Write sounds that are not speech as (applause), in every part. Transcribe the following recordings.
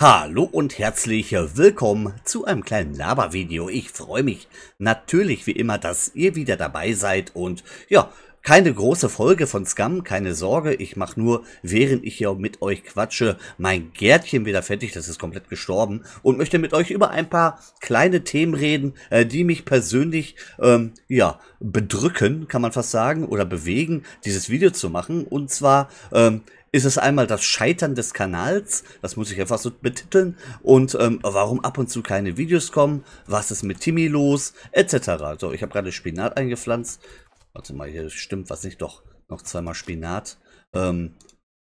Hallo und herzlich willkommen zu einem kleinen Labervideo. Ich freue mich natürlich wie immer, dass ihr wieder dabei seid und ja, keine große Folge von Scam, keine Sorge. Ich mache nur, während ich hier mit euch quatsche, mein Gärtchen wieder fertig. Das ist komplett gestorben und möchte mit euch über ein paar kleine Themen reden, äh, die mich persönlich ähm, ja bedrücken, kann man fast sagen, oder bewegen, dieses Video zu machen. Und zwar ähm, ist es einmal das Scheitern des Kanals, das muss ich einfach so betiteln, und ähm, warum ab und zu keine Videos kommen, was ist mit Timmy los, etc. So, ich habe gerade Spinat eingepflanzt. Warte mal, hier stimmt was nicht, doch, noch zweimal Spinat. Ähm,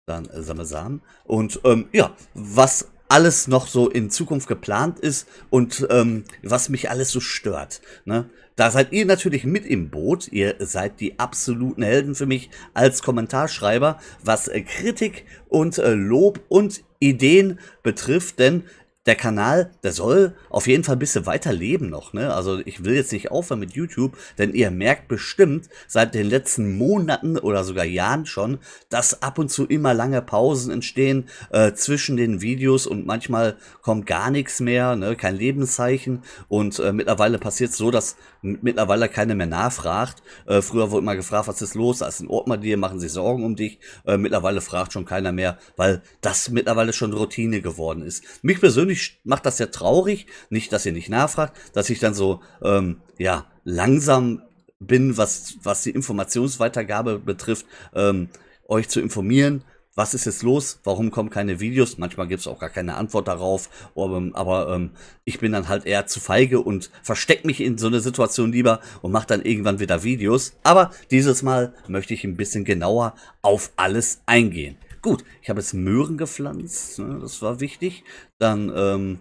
dann äh, Samen. Und ähm, ja, was alles noch so in Zukunft geplant ist und ähm, was mich alles so stört. Ne? Da seid ihr natürlich mit im Boot. Ihr seid die absoluten Helden für mich als Kommentarschreiber, was äh, Kritik und äh, Lob und Ideen betrifft, denn der Kanal, der soll auf jeden Fall ein bisschen weiter leben noch. Ne? Also ich will jetzt nicht aufhören mit YouTube, denn ihr merkt bestimmt seit den letzten Monaten oder sogar Jahren schon, dass ab und zu immer lange Pausen entstehen äh, zwischen den Videos und manchmal kommt gar nichts mehr, ne? kein Lebenszeichen. Und äh, mittlerweile passiert es so, dass mittlerweile keiner mehr nachfragt. Äh, früher wurde immer gefragt, was ist los, ist ein Ort mal dir, machen sie Sorgen um dich. Äh, mittlerweile fragt schon keiner mehr, weil das mittlerweile schon Routine geworden ist. Mich persönlich mich macht das sehr traurig, nicht, dass ihr nicht nachfragt, dass ich dann so, ähm, ja, langsam bin, was, was die Informationsweitergabe betrifft, ähm, euch zu informieren. Was ist jetzt los? Warum kommen keine Videos? Manchmal gibt es auch gar keine Antwort darauf. Aber, aber ähm, ich bin dann halt eher zu feige und verstecke mich in so eine Situation lieber und mache dann irgendwann wieder Videos. Aber dieses Mal möchte ich ein bisschen genauer auf alles eingehen. Gut, ich habe jetzt Möhren gepflanzt, ne, das war wichtig. Dann ähm,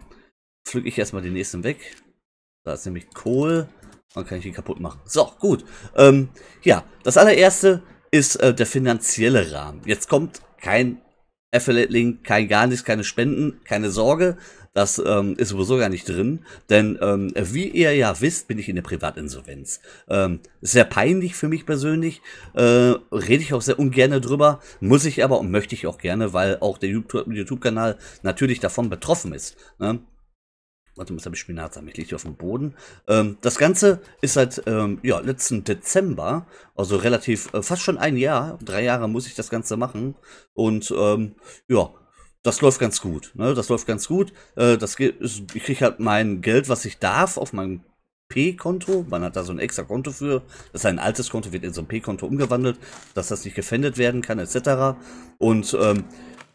pflücke ich erstmal den nächsten weg. Da ist nämlich Kohl. Dann kann ich ihn kaputt machen. So, gut. Ähm, ja, das allererste ist äh, der finanzielle Rahmen. Jetzt kommt kein Affiliate-Link, kein gar nichts, keine Spenden, keine Sorge. Das ähm, ist sowieso gar nicht drin, denn ähm, wie ihr ja wisst, bin ich in der Privatinsolvenz. Ähm, sehr peinlich für mich persönlich, äh, rede ich auch sehr ungern drüber, muss ich aber und möchte ich auch gerne, weil auch der YouTube-Kanal natürlich davon betroffen ist. Ne? Warte muss jetzt habe ich Spinat ich liege hier auf dem Boden. Ähm, das Ganze ist seit ähm, ja, letzten Dezember, also relativ äh, fast schon ein Jahr, drei Jahre muss ich das Ganze machen. Und ähm, ja, das läuft ganz gut. Ne? Das läuft ganz gut. Äh, das ist, ich kriege halt mein Geld, was ich darf, auf meinem P-Konto. Man hat da so ein extra Konto für. Das ist ein altes Konto, wird in so ein P-Konto umgewandelt, dass das nicht gefändet werden kann, etc. Und ähm,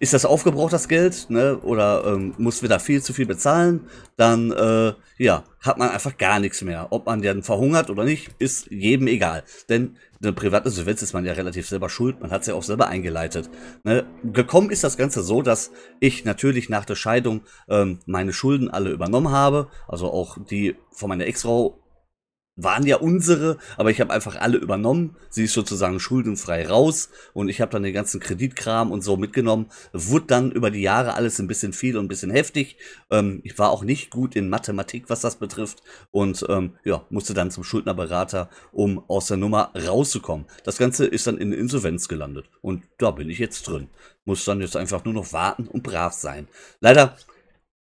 ist das aufgebraucht, das Geld, ne? oder ähm, muss wieder viel zu viel bezahlen, dann äh, ja, hat man einfach gar nichts mehr. Ob man dann verhungert oder nicht, ist jedem egal. Denn eine private Insolvenz ist man ja relativ selber schuld, man hat es ja auch selber eingeleitet. Ne? Gekommen ist das Ganze so, dass ich natürlich nach der Scheidung ähm, meine Schulden alle übernommen habe, also auch die von meiner Ex-Frau waren ja unsere, aber ich habe einfach alle übernommen. Sie ist sozusagen schuldenfrei raus und ich habe dann den ganzen Kreditkram und so mitgenommen. Wurde dann über die Jahre alles ein bisschen viel und ein bisschen heftig. Ähm, ich war auch nicht gut in Mathematik, was das betrifft und ähm, ja, musste dann zum Schuldnerberater, um aus der Nummer rauszukommen. Das Ganze ist dann in Insolvenz gelandet und da bin ich jetzt drin. Muss dann jetzt einfach nur noch warten und brav sein. Leider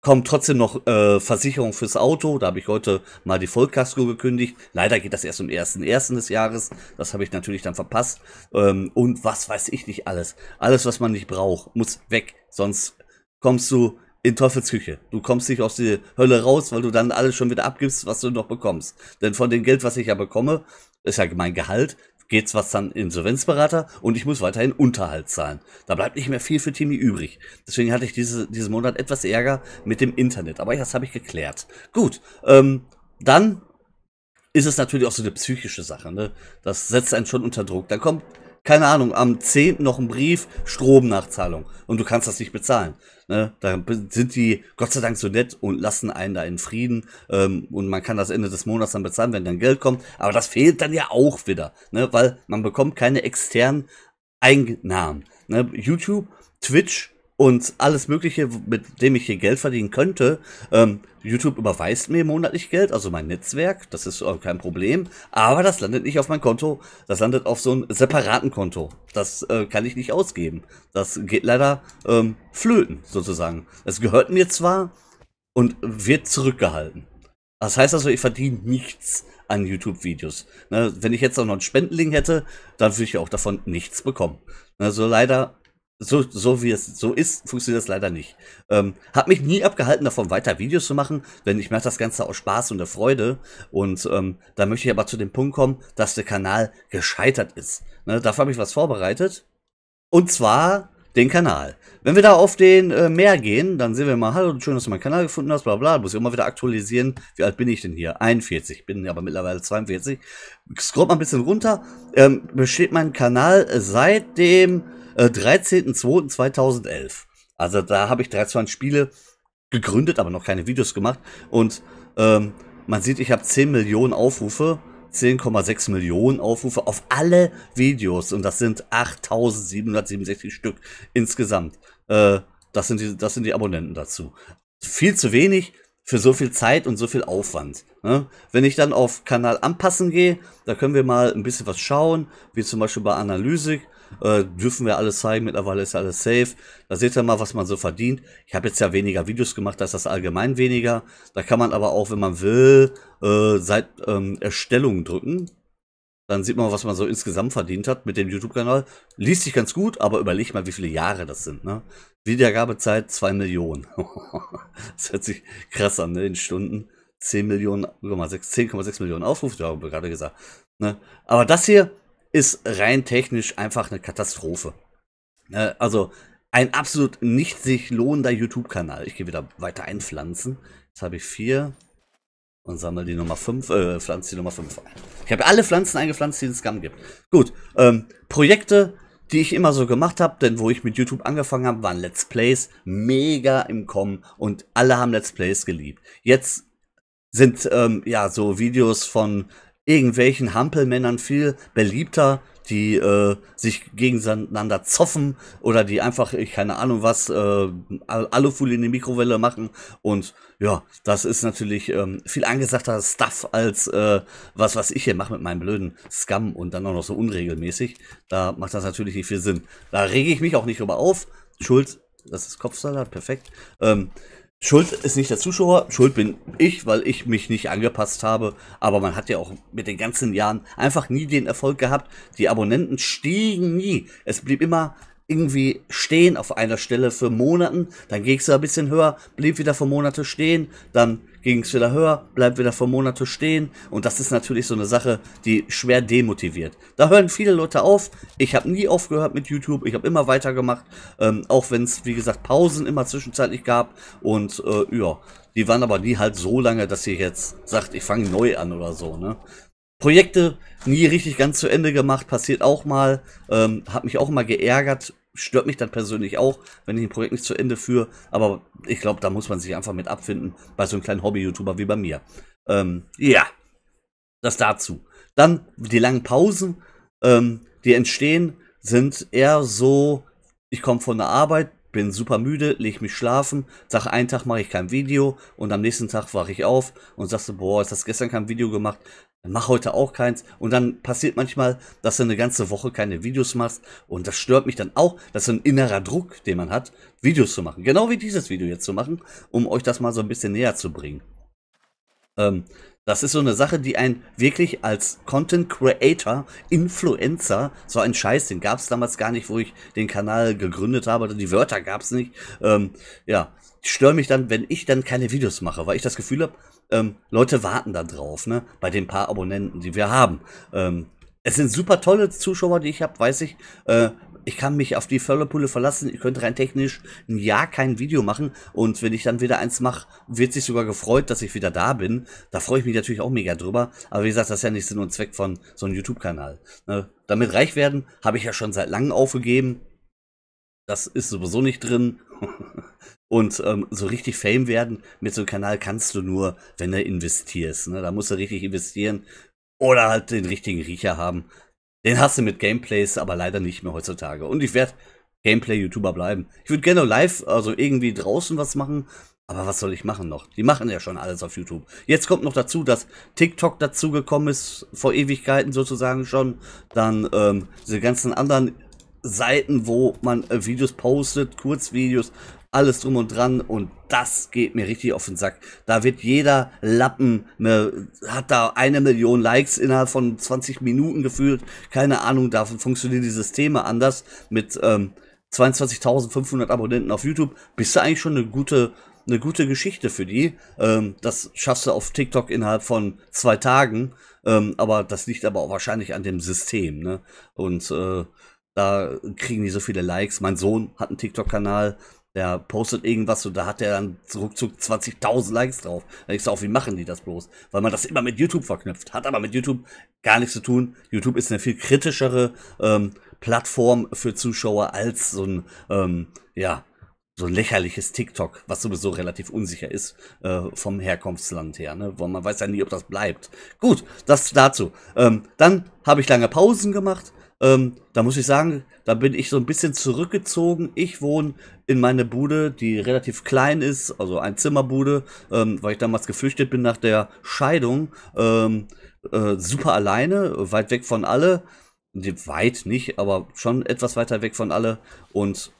kommt trotzdem noch äh, Versicherung fürs Auto. Da habe ich heute mal die Vollkasko gekündigt. Leider geht das erst am 1.1. des Jahres. Das habe ich natürlich dann verpasst. Ähm, und was weiß ich nicht alles. Alles, was man nicht braucht, muss weg. Sonst kommst du in Teufelsküche. Du kommst nicht aus der Hölle raus, weil du dann alles schon wieder abgibst, was du noch bekommst. Denn von dem Geld, was ich ja bekomme, ist ja mein Gehalt, geht's was dann Insolvenzberater und ich muss weiterhin Unterhalt zahlen. Da bleibt nicht mehr viel für Timmy übrig. Deswegen hatte ich diese, diesen Monat etwas Ärger mit dem Internet. Aber das habe ich geklärt. Gut, ähm, dann ist es natürlich auch so eine psychische Sache. Ne? Das setzt einen schon unter Druck. Dann kommt keine Ahnung, am 10. noch ein Brief, Stromnachzahlung. Und du kannst das nicht bezahlen. Ne? Da sind die Gott sei Dank so nett und lassen einen da in Frieden. Ähm, und man kann das Ende des Monats dann bezahlen, wenn dann Geld kommt. Aber das fehlt dann ja auch wieder, ne? weil man bekommt keine externen Einnahmen. Ne? YouTube, Twitch, und alles Mögliche, mit dem ich hier Geld verdienen könnte. Ähm, YouTube überweist mir monatlich Geld, also mein Netzwerk, das ist äh, kein Problem. Aber das landet nicht auf mein Konto, das landet auf so einem separaten Konto. Das äh, kann ich nicht ausgeben. Das geht leider ähm, flöten, sozusagen. Es gehört mir zwar und wird zurückgehalten. Das heißt also, ich verdiene nichts an YouTube-Videos. Ne, wenn ich jetzt auch noch einen Spendling hätte, dann würde ich auch davon nichts bekommen. Also leider so, so wie es so ist, funktioniert das leider nicht. Ähm, hab mich nie abgehalten, davon weiter Videos zu machen, denn ich mache das Ganze aus Spaß und der Freude. Und ähm, da möchte ich aber zu dem Punkt kommen, dass der Kanal gescheitert ist. Ne, dafür habe ich was vorbereitet. Und zwar den Kanal. Wenn wir da auf den äh, Meer gehen, dann sehen wir mal, hallo, schön, dass du meinen Kanal gefunden hast, bla bla, muss ich immer wieder aktualisieren, wie alt bin ich denn hier? 41, bin aber mittlerweile 42. Scroll mal ein bisschen runter, ähm, besteht mein Kanal seit dem äh, 13.02.2011. Also da habe ich 23 Spiele gegründet, aber noch keine Videos gemacht. Und ähm, man sieht, ich habe 10 Millionen Aufrufe. 10,6 Millionen Aufrufe auf alle Videos und das sind 8.767 Stück insgesamt. Äh, das, sind die, das sind die Abonnenten dazu. Viel zu wenig für so viel Zeit und so viel Aufwand. Ne? Wenn ich dann auf Kanal anpassen gehe, da können wir mal ein bisschen was schauen, wie zum Beispiel bei Analysik. Äh, dürfen wir alles zeigen, mittlerweile ist alles safe. Da seht ihr mal, was man so verdient. Ich habe jetzt ja weniger Videos gemacht, da ist das allgemein weniger. Da kann man aber auch, wenn man will, äh, seit ähm, Erstellung drücken. Dann sieht man, was man so insgesamt verdient hat mit dem YouTube-Kanal. Liest sich ganz gut, aber überleg mal, wie viele Jahre das sind. Ne? Wiedergabezeit 2 Millionen. (laughs) das hört sich krass an, ne? in Stunden. 10 Millionen, 10,6 Millionen Aufrufe, da habe ich gerade gesagt. Ne? Aber das hier, ist rein technisch einfach eine Katastrophe. Ne, also ein absolut nicht sich lohnender YouTube-Kanal. Ich gehe wieder weiter einpflanzen. Jetzt habe ich vier und sammle die Nummer fünf. äh, pflanze die Nummer fünf ein. Ich habe alle Pflanzen eingepflanzt, die es Scam gibt. Gut, ähm, Projekte, die ich immer so gemacht habe, denn wo ich mit YouTube angefangen habe, waren Let's Plays mega im Kommen und alle haben Let's Plays geliebt. Jetzt sind ähm, ja so Videos von irgendwelchen Hampelmännern viel beliebter, die äh, sich gegeneinander zoffen oder die einfach, ich keine Ahnung was, äh, Alufolie in die Mikrowelle machen. Und ja, das ist natürlich ähm, viel angesagter Stuff als äh, was, was ich hier mache mit meinem blöden Scam und dann auch noch so unregelmäßig. Da macht das natürlich nicht viel Sinn. Da rege ich mich auch nicht drüber auf. Schuld, das ist Kopfsalat, perfekt. Ähm, Schuld ist nicht der Zuschauer, schuld bin ich, weil ich mich nicht angepasst habe. Aber man hat ja auch mit den ganzen Jahren einfach nie den Erfolg gehabt. Die Abonnenten stiegen nie. Es blieb immer irgendwie stehen auf einer Stelle für Monaten, dann ging es ein bisschen höher, blieb wieder für Monate stehen, dann ging es wieder höher, bleibt wieder für Monate stehen und das ist natürlich so eine Sache, die schwer demotiviert. Da hören viele Leute auf, ich habe nie aufgehört mit YouTube, ich habe immer weitergemacht, ähm, auch wenn es, wie gesagt, Pausen immer zwischenzeitlich gab und äh, ja, die waren aber nie halt so lange, dass ihr jetzt sagt, ich fange neu an oder so, ne? Projekte nie richtig ganz zu Ende gemacht, passiert auch mal, ähm, hat mich auch immer geärgert stört mich dann persönlich auch, wenn ich ein Projekt nicht zu Ende führe. Aber ich glaube, da muss man sich einfach mit abfinden, bei so einem kleinen Hobby-YouTuber wie bei mir. Ähm, ja, das dazu. Dann die langen Pausen, ähm, die entstehen, sind eher so, ich komme von der Arbeit, bin super müde, leg mich schlafen, sag einen Tag mache ich kein Video und am nächsten Tag wache ich auf und sagst du, boah, ist das gestern kein Video gemacht, dann mach heute auch keins. Und dann passiert manchmal, dass du eine ganze Woche keine Videos machst und das stört mich dann auch. Das ist ein innerer Druck, den man hat, Videos zu machen. Genau wie dieses Video jetzt zu machen, um euch das mal so ein bisschen näher zu bringen. Ähm, das ist so eine Sache, die ein wirklich als Content Creator, Influencer, so ein Scheiß, den gab es damals gar nicht, wo ich den Kanal gegründet habe, die Wörter gab es nicht. Ähm, ja, störe mich dann, wenn ich dann keine Videos mache, weil ich das Gefühl habe, ähm, Leute warten da drauf, ne? Bei den paar Abonnenten, die wir haben. Ähm, es sind super tolle Zuschauer, die ich habe, weiß ich. Äh, ich kann mich auf die Förderpulle verlassen, ich könnte rein technisch ein Jahr kein Video machen und wenn ich dann wieder eins mache, wird sich sogar gefreut, dass ich wieder da bin. Da freue ich mich natürlich auch mega drüber, aber wie gesagt, das ist ja nicht Sinn und Zweck von so einem YouTube-Kanal. Ne? Damit reich werden, habe ich ja schon seit langem aufgegeben. Das ist sowieso nicht drin. (laughs) Und ähm, so richtig Fame werden mit so einem Kanal kannst du nur, wenn du investierst. Ne? Da musst du richtig investieren oder halt den richtigen Riecher haben. Den hast du mit Gameplays aber leider nicht mehr heutzutage. Und ich werde Gameplay-YouTuber bleiben. Ich würde gerne live, also irgendwie draußen was machen. Aber was soll ich machen noch? Die machen ja schon alles auf YouTube. Jetzt kommt noch dazu, dass TikTok dazugekommen ist, vor Ewigkeiten sozusagen schon. Dann ähm, diese ganzen anderen Seiten, wo man äh, Videos postet, Kurzvideos, alles drum und dran und das geht mir richtig auf den Sack. Da wird jeder Lappen, ne, hat da eine Million Likes innerhalb von 20 Minuten gefühlt. Keine Ahnung, davon funktionieren die Systeme anders. Mit ähm, 22.500 Abonnenten auf YouTube bist du eigentlich schon eine gute, eine gute Geschichte für die. Ähm, das schaffst du auf TikTok innerhalb von zwei Tagen. Ähm, aber das liegt aber auch wahrscheinlich an dem System. Ne? Und äh, da kriegen die so viele Likes. Mein Sohn hat einen TikTok-Kanal, der postet irgendwas und da hat er dann ruckzuck 20.000 Likes drauf. Da denkst du auch, wie machen die das bloß? Weil man das immer mit YouTube verknüpft. Hat aber mit YouTube gar nichts zu tun. YouTube ist eine viel kritischere ähm, Plattform für Zuschauer als so ein, ähm, ja, so ein lächerliches TikTok, was sowieso relativ unsicher ist äh, vom Herkunftsland her, ne? weil man weiß ja nie, ob das bleibt. Gut, das dazu. Ähm, dann habe ich lange Pausen gemacht. Ähm, da muss ich sagen, da bin ich so ein bisschen zurückgezogen. Ich wohne in meine Bude, die relativ klein ist, also ein Zimmerbude, ähm, weil ich damals geflüchtet bin nach der Scheidung. Ähm, äh, super alleine, weit weg von alle. Weit nicht, aber schon etwas weiter weg von alle. Und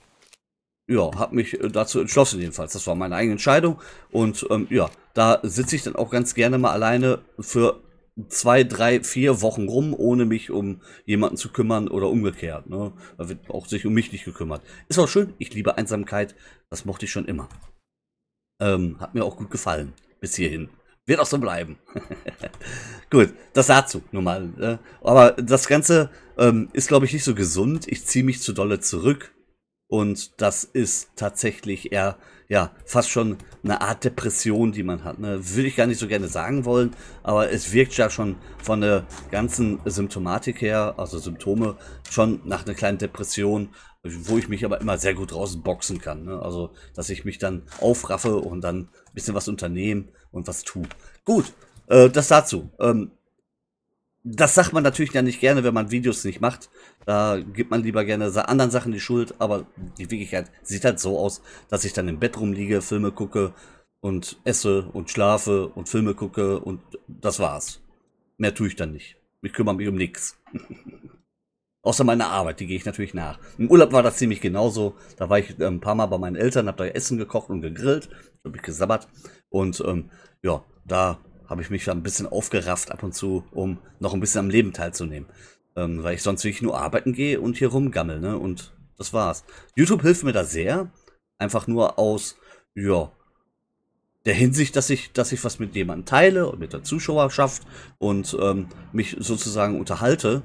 ja, habe mich äh, dazu entschlossen jedenfalls. Das war meine eigene Entscheidung. Und ähm, ja, da sitze ich dann auch ganz gerne mal alleine für zwei, drei, vier Wochen rum, ohne mich um jemanden zu kümmern oder umgekehrt. Ne? Da wird auch sich um mich nicht gekümmert. Ist auch schön. Ich liebe Einsamkeit. Das mochte ich schon immer. Ähm, hat mir auch gut gefallen. Bis hierhin. Wird auch so bleiben. (laughs) gut, das dazu nur mal. Ne? Aber das Ganze ähm, ist, glaube ich, nicht so gesund. Ich ziehe mich zu dolle zurück. Und das ist tatsächlich eher ja, fast schon eine Art Depression, die man hat. Ne? Würde ich gar nicht so gerne sagen wollen, aber es wirkt ja schon von der ganzen Symptomatik her, also Symptome, schon nach einer kleinen Depression, wo ich mich aber immer sehr gut rausboxen kann. Ne? Also, dass ich mich dann aufraffe und dann ein bisschen was unternehmen und was tue. Gut, äh, das dazu. Ähm, das sagt man natürlich ja nicht gerne, wenn man Videos nicht macht. Da gibt man lieber gerne anderen Sachen die Schuld, aber die Wirklichkeit sieht halt so aus, dass ich dann im Bett rumliege, Filme gucke und esse und schlafe und Filme gucke und das war's. Mehr tue ich dann nicht. Ich kümmere mich um nichts. (laughs) Außer meiner Arbeit, die gehe ich natürlich nach. Im Urlaub war das ziemlich genauso. Da war ich ein ähm, paar Mal bei meinen Eltern, habe da Essen gekocht und gegrillt, habe ich gesabbert. Und ähm, ja, da habe ich mich ein bisschen aufgerafft ab und zu, um noch ein bisschen am Leben teilzunehmen. Ähm, weil ich sonst wirklich nur arbeiten gehe und hier rumgammel, ne? Und das war's. YouTube hilft mir da sehr. Einfach nur aus, ja, der Hinsicht, dass ich, dass ich was mit jemandem teile und mit der Zuschauerschaft und ähm, mich sozusagen unterhalte.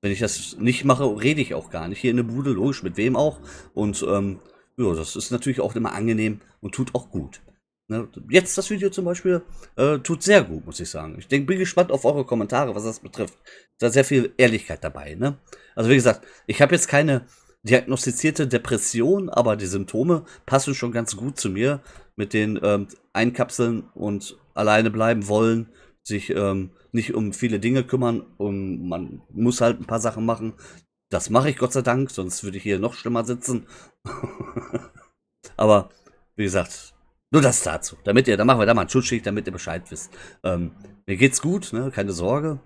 Wenn ich das nicht mache, rede ich auch gar nicht. Hier in der Bude, logisch, mit wem auch. Und ähm, ja, das ist natürlich auch immer angenehm und tut auch gut. Ne? Jetzt das Video zum Beispiel äh, tut sehr gut, muss ich sagen. Ich denk, bin gespannt auf eure Kommentare, was das betrifft. Da ist sehr viel Ehrlichkeit dabei. Ne? Also wie gesagt, ich habe jetzt keine diagnostizierte Depression, aber die Symptome passen schon ganz gut zu mir mit den ähm, Einkapseln und alleine bleiben wollen, sich ähm, nicht um viele Dinge kümmern und man muss halt ein paar Sachen machen. Das mache ich Gott sei Dank, sonst würde ich hier noch schlimmer sitzen. (laughs) aber wie gesagt, nur das dazu. Damit ihr, dann machen wir da mal einen Schutzschicht, damit ihr Bescheid wisst. Ähm, mir geht's gut, ne? Keine Sorge.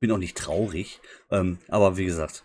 Bin auch nicht traurig. Ähm, aber wie gesagt,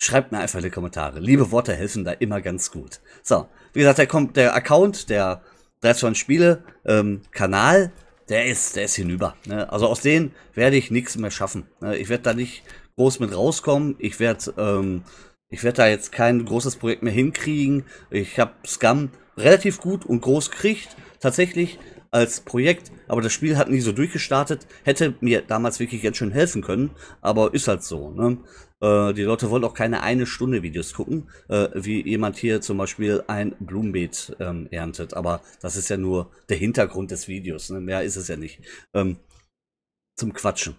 schreibt mir einfach in die Kommentare. Liebe Worte helfen da immer ganz gut. So, wie gesagt, der, der Account, der 320 Spiele, ähm, Kanal, der ist, der ist hinüber. Ne? Also aus denen werde ich nichts mehr schaffen. Ne? Ich werde da nicht groß mit rauskommen. Ich werde, ähm, ich da jetzt kein großes Projekt mehr hinkriegen. Ich habe Scam relativ gut und groß kriegt, tatsächlich als Projekt, aber das Spiel hat nie so durchgestartet, hätte mir damals wirklich ganz schön helfen können, aber ist halt so. Ne? Äh, die Leute wollen auch keine eine Stunde Videos gucken, äh, wie jemand hier zum Beispiel ein Blumenbeet ähm, erntet, aber das ist ja nur der Hintergrund des Videos, ne? mehr ist es ja nicht. Ähm, zum Quatschen.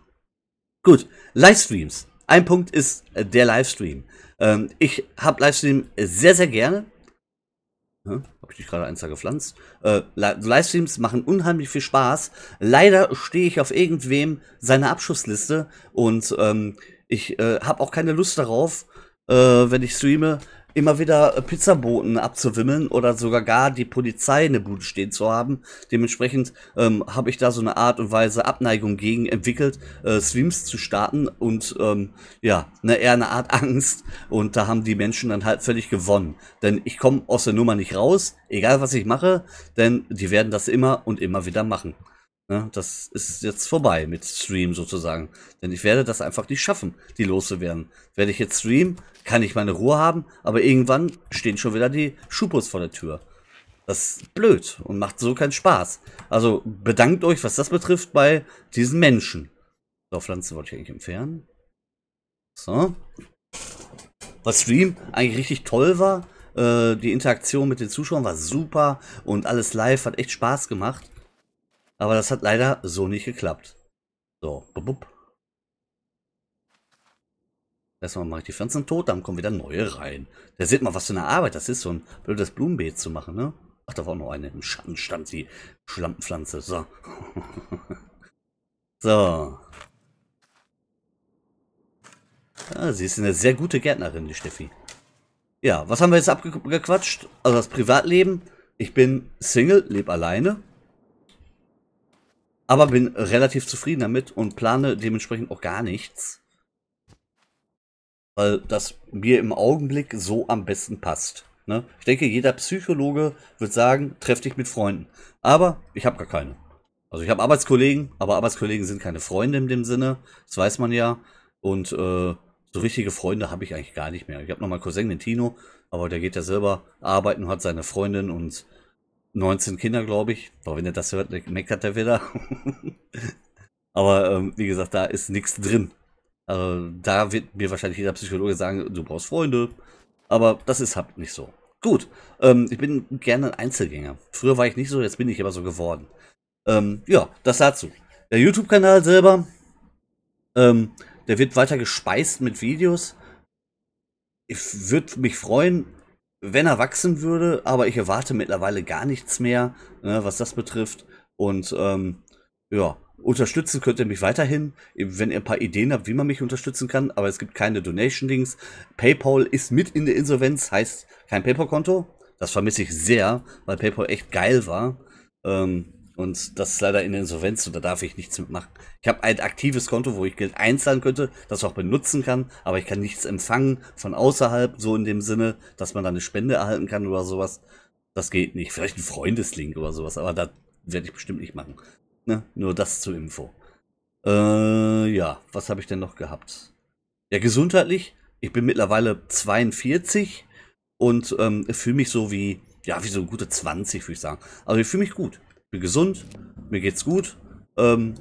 Gut, Livestreams. Ein Punkt ist äh, der Livestream. Ähm, ich habe Livestream sehr, sehr gerne. Ja habe ich gerade eins da gepflanzt. Äh, Livestreams machen unheimlich viel Spaß. Leider stehe ich auf irgendwem seiner Abschussliste und ähm, ich äh, habe auch keine Lust darauf, äh, wenn ich streame, immer wieder äh, Pizzaboten abzuwimmeln oder sogar gar die Polizei in der Bude stehen zu haben. Dementsprechend ähm, habe ich da so eine Art und Weise Abneigung gegen entwickelt, äh, Streams zu starten und ähm, ja, eine, eher eine Art (laughs) Angst. Und da haben die Menschen dann halt völlig gewonnen. Denn ich komme aus der Nummer nicht raus, egal was ich mache, denn die werden das immer und immer wieder machen. Ne? Das ist jetzt vorbei mit Stream sozusagen. Denn ich werde das einfach nicht schaffen, die loszuwerden. Werde ich jetzt streamen, kann ich meine Ruhe haben, aber irgendwann stehen schon wieder die Schubus vor der Tür. Das ist blöd und macht so keinen Spaß. Also bedankt euch, was das betrifft, bei diesen Menschen. So, Pflanzen wollte ich eigentlich entfernen. So. Was Stream eigentlich richtig toll war. Äh, die Interaktion mit den Zuschauern war super und alles live hat echt Spaß gemacht. Aber das hat leider so nicht geklappt. So, bub. Erstmal mache ich die Pflanzen tot, dann kommen wieder neue rein. Da sieht man, was für eine Arbeit das ist, so ein blödes Blumenbeet zu machen, ne? Ach, da war auch noch eine. Im Schatten stand die Schlampenpflanze. So. (laughs) so. Ja, ah, sie ist eine sehr gute Gärtnerin, die Steffi. Ja, was haben wir jetzt abgequatscht? Also das Privatleben. Ich bin Single, lebe alleine. Aber bin relativ zufrieden damit und plane dementsprechend auch gar nichts. Weil das mir im Augenblick so am besten passt. Ne? Ich denke, jeder Psychologe wird sagen, treff dich mit Freunden. Aber ich habe gar keine. Also ich habe Arbeitskollegen, aber Arbeitskollegen sind keine Freunde in dem Sinne. Das weiß man ja. Und äh, so richtige Freunde habe ich eigentlich gar nicht mehr. Ich habe noch mal Cousin, den Tino, aber der geht ja selber arbeiten, hat seine Freundin und 19 Kinder, glaube ich. Aber wenn ihr das hört, meckert er wieder. (laughs) Aber ähm, wie gesagt, da ist nichts drin. Also, da wird mir wahrscheinlich jeder Psychologe sagen, du brauchst Freunde. Aber das ist halt nicht so. Gut, ähm, ich bin gerne ein Einzelgänger. Früher war ich nicht so, jetzt bin ich aber so geworden. Ähm, ja, das dazu. Der YouTube-Kanal selber, ähm, der wird weiter gespeist mit Videos. Ich würde mich freuen, wenn er wachsen würde, aber ich erwarte mittlerweile gar nichts mehr, ne, was das betrifft. Und ähm, ja, unterstützen könnt ihr mich weiterhin, wenn ihr ein paar Ideen habt, wie man mich unterstützen kann, aber es gibt keine Donation-Dings. PayPal ist mit in der Insolvenz, heißt kein PayPal-Konto. Das vermisse ich sehr, weil PayPal echt geil war. Ähm, und das ist leider in der Insolvenz und da darf ich nichts mitmachen. Ich habe ein aktives Konto, wo ich Geld einzahlen könnte, das auch benutzen kann, aber ich kann nichts empfangen von außerhalb, so in dem Sinne, dass man da eine Spende erhalten kann oder sowas. Das geht nicht. Vielleicht ein Freundeslink oder sowas, aber das werde ich bestimmt nicht machen. Ne? Nur das zur Info. Äh, ja, was habe ich denn noch gehabt? Ja, gesundheitlich. Ich bin mittlerweile 42 und ähm, fühle mich so wie, ja, wie so gute 20, würde ich sagen. Also ich fühle mich gut bin gesund, mir geht's gut. Ähm,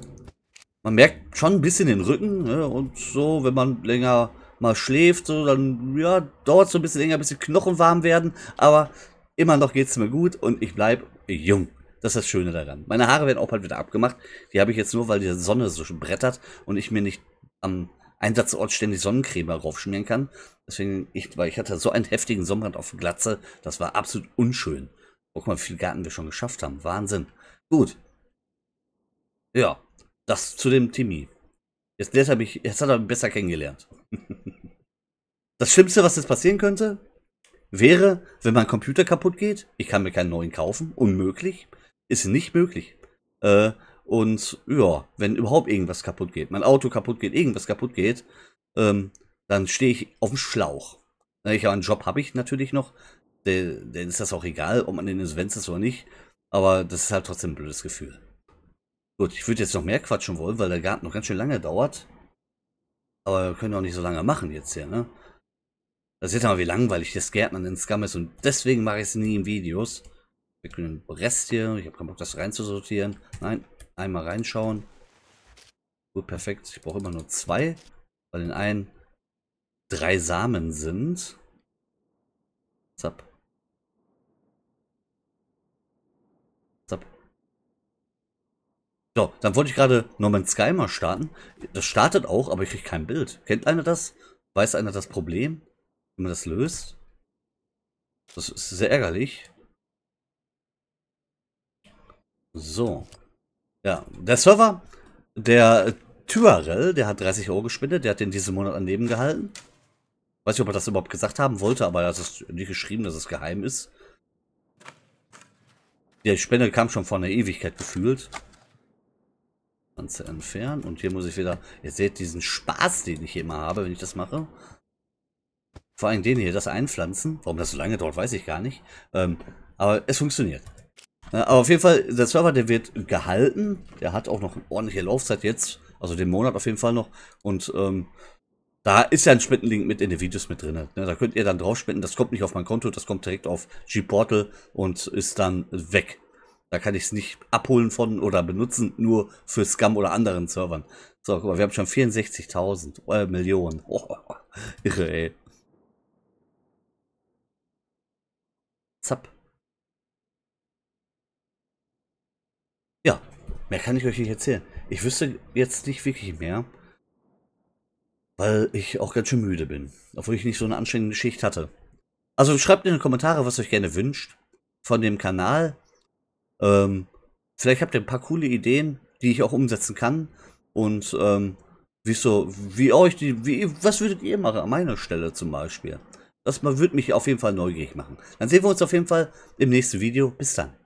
man merkt schon ein bisschen den Rücken ne? und so, wenn man länger mal schläft, so, dann ja, dauert es so ein bisschen länger, bis die Knochen warm werden, aber immer noch geht's mir gut und ich bleib jung. Das ist das Schöne daran. Meine Haare werden auch bald wieder abgemacht. Die habe ich jetzt nur, weil die Sonne so brettert und ich mir nicht am Einsatzort ständig Sonnencreme raufschmieren kann. Deswegen, ich, weil ich hatte so einen heftigen Sonnenbrand auf Glatze, das war absolut unschön. Guck mal, wie viel Garten wir schon geschafft haben. Wahnsinn. Gut. Ja, das zu dem Timmy. Jetzt, jetzt, ich, jetzt hat er mich besser kennengelernt. (laughs) das Schlimmste, was jetzt passieren könnte, wäre, wenn mein Computer kaputt geht. Ich kann mir keinen neuen kaufen. Unmöglich. Ist nicht möglich. Äh, und ja, wenn überhaupt irgendwas kaputt geht, mein Auto kaputt geht, irgendwas kaputt geht, ähm, dann stehe ich auf dem Schlauch. Äh, ich einen Job, habe ich natürlich noch. Den, ist das auch egal, ob man den Insolvenz ist oder nicht. Aber das ist halt trotzdem ein blödes Gefühl. Gut, ich würde jetzt noch mehr quatschen wollen, weil der Garten noch ganz schön lange dauert. Aber wir können auch nicht so lange machen jetzt hier, ne? Da seht ihr mal, wie langweilig das Gärtnern in Scum ist und deswegen mache ich es nie in Videos. Wir können Rest hier, ich habe keinen Bock, das reinzusortieren. Nein, einmal reinschauen. Gut, perfekt. Ich brauche immer nur zwei, weil in einen drei Samen sind. Zap. So, dann wollte ich gerade Norman Sky mal starten. Das startet auch, aber ich kriege kein Bild. Kennt einer das? Weiß einer das Problem? Wenn man das löst? Das ist sehr ärgerlich. So. Ja, der Server, der Tuarel, der hat 30 Euro gespendet. Der hat den diesen Monat an Leben gehalten. Weiß nicht, ob er das überhaupt gesagt haben wollte, aber er hat es nicht geschrieben, dass es geheim ist. Die Spende kam schon vor einer Ewigkeit gefühlt. Ganze entfernen. Und hier muss ich wieder... Ihr seht diesen Spaß, den ich hier immer habe, wenn ich das mache. Vor allem den hier, das Einpflanzen. Warum das so lange dauert, weiß ich gar nicht. Ähm, aber es funktioniert. Äh, aber auf jeden Fall, der Server, der wird gehalten. Der hat auch noch eine ordentliche Laufzeit jetzt. Also den Monat auf jeden Fall noch. Und ähm, da ist ja ein Spendenlink mit in den Videos mit drin. Ne? Da könnt ihr dann drauf spenden. Das kommt nicht auf mein Konto, das kommt direkt auf G-Portal und ist dann weg. Da kann ich es nicht abholen von oder benutzen, nur für Scam oder anderen Servern. So, guck mal, wir haben schon 64.000 äh, Millionen. (laughs) Oh, irre, ey. Zapp. Ja, mehr kann ich euch nicht erzählen. Ich wüsste jetzt nicht wirklich mehr, weil ich auch ganz schön müde bin, obwohl ich nicht so eine anstrengende Schicht hatte. Also schreibt in die Kommentare, was euch gerne wünscht von dem Kanal. Ähm, vielleicht habt ihr ein paar coole Ideen, die ich auch umsetzen kann. Und ähm, wie so, wie euch die, wie, was würdet ihr machen an meiner Stelle zum Beispiel? Das würde mich auf jeden Fall neugierig machen. Dann sehen wir uns auf jeden Fall im nächsten Video. Bis dann.